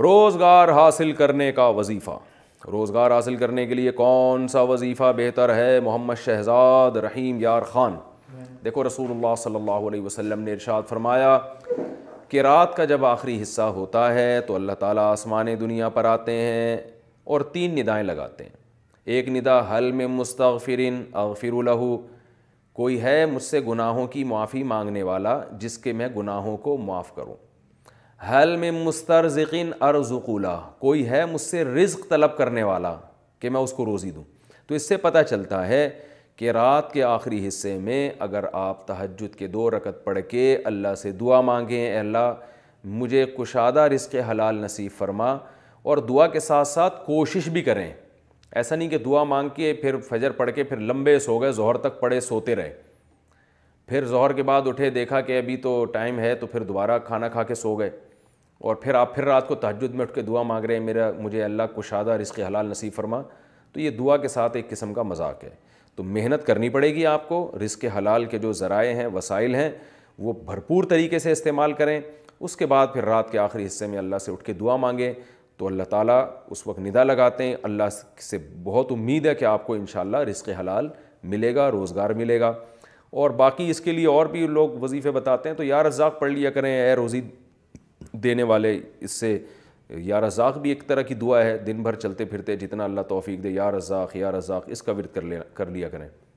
रोज़गार हासिल करने का वजीफ़ा रोज़गार हासिल करने के लिए कौन सा वजीफ़ा बेहतर है मोहम्मद शहजाद रहीम यार ख़ान देखो रसूल सल्लल्लाहु अलैहि ने इरशाद फरमाया कि रात का जब आखिरी हिस्सा होता है तो अल्लाह ताली आसमान दुनिया पर आते हैं और तीन निदाएँ लगाते हैं एक निदा हल में मुस्तफ़िरिन अगफिरलहू कोई है मुझसे गुनाहों की माफ़ी मांगने वाला जिसके मैं गुनाहों को माफ़ करूँ हल में मुस्तरज़िन अरज़ुकूला कोई है मुझसे रिज्क तलब करने वाला कि मैं उसको रोज़ी दूँ तो इससे पता चलता है कि रात के आखिरी हिस्से में अगर आप तहजद के दो रकत पढ़ के अल्लाह से दुआ मांगें अल्लाह मुझे कुशादा रिस्क हलाल नसीब फरमा और दुआ के साथ साथ कोशिश भी करें ऐसा नहीं कि दुआ मांग के फिर फजर पढ़ के फिर लंबे सो गए जहर तक पड़े सोते रहे फिर जहर के बाद उठे देखा कि अभी तो टाइम है तो फिर दोबारा खाना खा के सो गए और फिर आप फिर रात को तहजद में उठ के दुआ मांग रहे हैं मेरा मुझे अल्लाह कुशादा रिस्क हलाल नसीब फरमा तो ये दुआ के साथ एक किस्म का मजाक है तो मेहनत करनी पड़ेगी आपको रिस्क हलाल के जो ज़राए हैं वसाइल हैं वो भरपूर तरीके से इस्तेमाल करें उसके बाद फिर रात के आखिरी हिस्से में अल्लाह से उठ के दुआ मांगें तो अल्लाह ताली उस वक्त निदा लगाते हैं अल्लाह से बहुत उम्मीद है कि आपको इन रिस्क हलाल मिलेगा रोज़गार मिलेगा और बाकी इसके लिए और भी लोग वजीफ़े बताते हैं तो यार रज़ाक पढ़ लिया करें ए रोज़ी देने वाले इससे या रज़ाक भी एक तरह की दुआ है दिन भर चलते फिरते जितना अल्लाह तौफीक दे या रज़ाक या रज़ाक इसका विरत कर लेना कर लिया करें